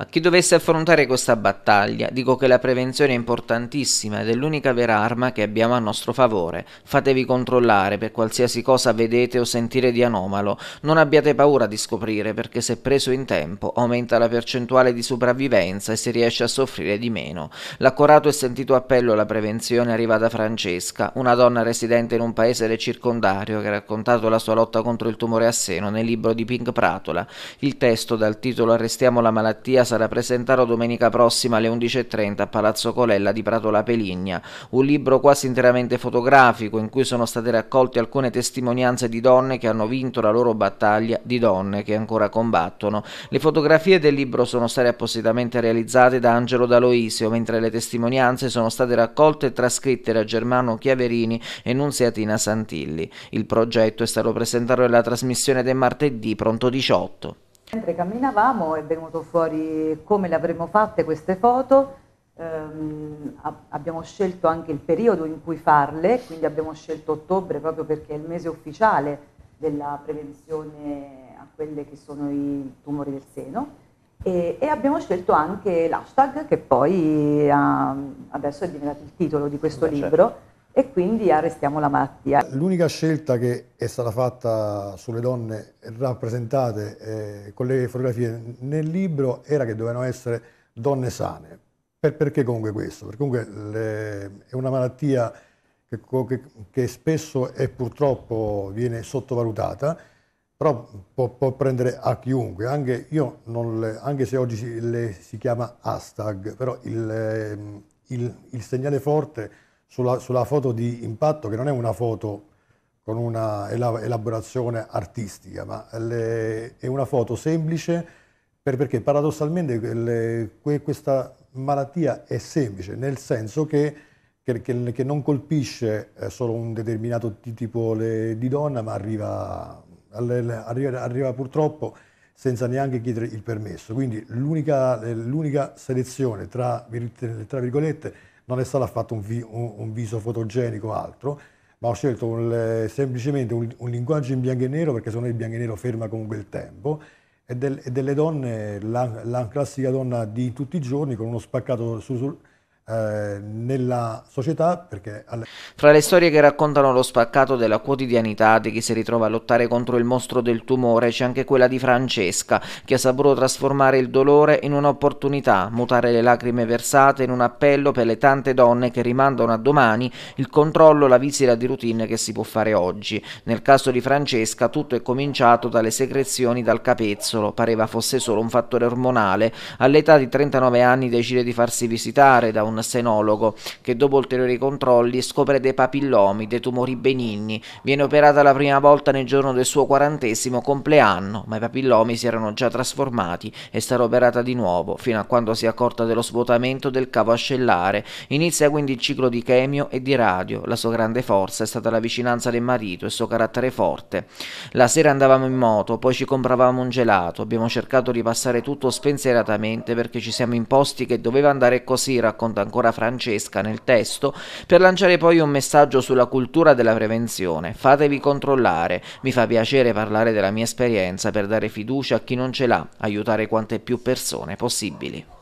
A chi dovesse affrontare questa battaglia, dico che la prevenzione è importantissima ed è l'unica vera arma che abbiamo a nostro favore. Fatevi controllare per qualsiasi cosa vedete o sentire di anomalo. Non abbiate paura di scoprire perché se preso in tempo aumenta la percentuale di sopravvivenza e si riesce a soffrire di meno. L'accorato e sentito appello alla prevenzione arriva da Francesca, una donna residente in un paese del circondario che ha raccontato la sua lotta contro il tumore a seno nel libro di Pink Pratola. Il testo dal titolo Arrestiamo la malattia sarà presentato domenica prossima alle 11.30 a Palazzo Colella di Prato La Peligna, un libro quasi interamente fotografico in cui sono state raccolte alcune testimonianze di donne che hanno vinto la loro battaglia, di donne che ancora combattono. Le fotografie del libro sono state appositamente realizzate da Angelo D'Aloisio, mentre le testimonianze sono state raccolte e trascritte da Germano Chiaverini e Nunziatina Santilli. Il progetto è stato presentato nella trasmissione del martedì pronto 18. Mentre camminavamo è venuto fuori come le avremmo fatte queste foto, ehm, abbiamo scelto anche il periodo in cui farle, quindi abbiamo scelto ottobre proprio perché è il mese ufficiale della prevenzione a quelli che sono i tumori del seno. E, e, abbiamo scelto anche l'hashtag che poi ha, ehm, adesso è diventato il titolo di questo Beh, certo. libro. Certo e quindi arrestiamo la malattia. L'unica scelta che è stata fatta sulle donne rappresentate eh, con le fotografie nel libro era che dovevano essere donne sane. Per, perché comunque questo? Perché comunque le, è una malattia che, che, che, spesso e purtroppo viene sottovalutata, però può, può prendere a chiunque, anche, le, anche se oggi si, le, si, chiama hashtag, però il, ehm, il, il segnale forte è sulla, sulla foto di impatto che non è una foto con una elaborazione artistica, ma le, è una foto semplice per, perché paradossalmente le, que, questa malattia è semplice, nel senso che, che, che, che non colpisce eh, solo un determinato tipo le, di donna, ma arriva, arriva, arriva, purtroppo senza neanche chiedere il permesso. Quindi l'unica, selezione, tra, tra virgolette, non è stato affatto un, vi, un, un viso fotogenico o altro, ma ho scelto un, semplicemente un, linguaggio in bianco e nero perché sennò il bianco e nero ferma comunque il tempo e, del, e delle donne, la, la, classica donna di tutti i giorni con uno spaccato su, su eh, nella società perché alle... Fra le storie che raccontano lo spaccato della quotidianità di chi si ritrova a lottare contro il mostro del tumore c'è anche quella di Francesca che ha saputo trasformare il dolore in un'opportunità, mutare le lacrime versate in un appello per le tante donne che rimandano a domani il controllo, la visita di routine che si può fare oggi. Nel caso di Francesca tutto è cominciato dalle secrezioni dal capezzolo, pareva fosse solo un fattore ormonale. All'età di 39 anni decide di farsi visitare da un senologo che dopo ulteriori controlli scopre dei papillomi, dei tumori benigni, viene operata la prima volta nel giorno del suo quarantesimo compleanno, ma i papillomi si erano già trasformati e sarà operata di nuovo fino a quando si è accorta dello svuotamento del cavo ascellare. Inizia quindi il ciclo di chemio e di radio, la sua grande forza è stata la vicinanza del marito e il suo carattere forte. La sera andavamo in moto, poi ci compravamo un gelato, abbiamo cercato di passare tutto spensieratamente perché ci siamo imposti che doveva andare così, racconta ancora Francesca nel testo, per lanciare poi un messaggio sulla cultura della prevenzione. Fatevi controllare, mi fa piacere parlare della mia esperienza per dare fiducia a chi non ce l'ha, aiutare quante più persone possibili.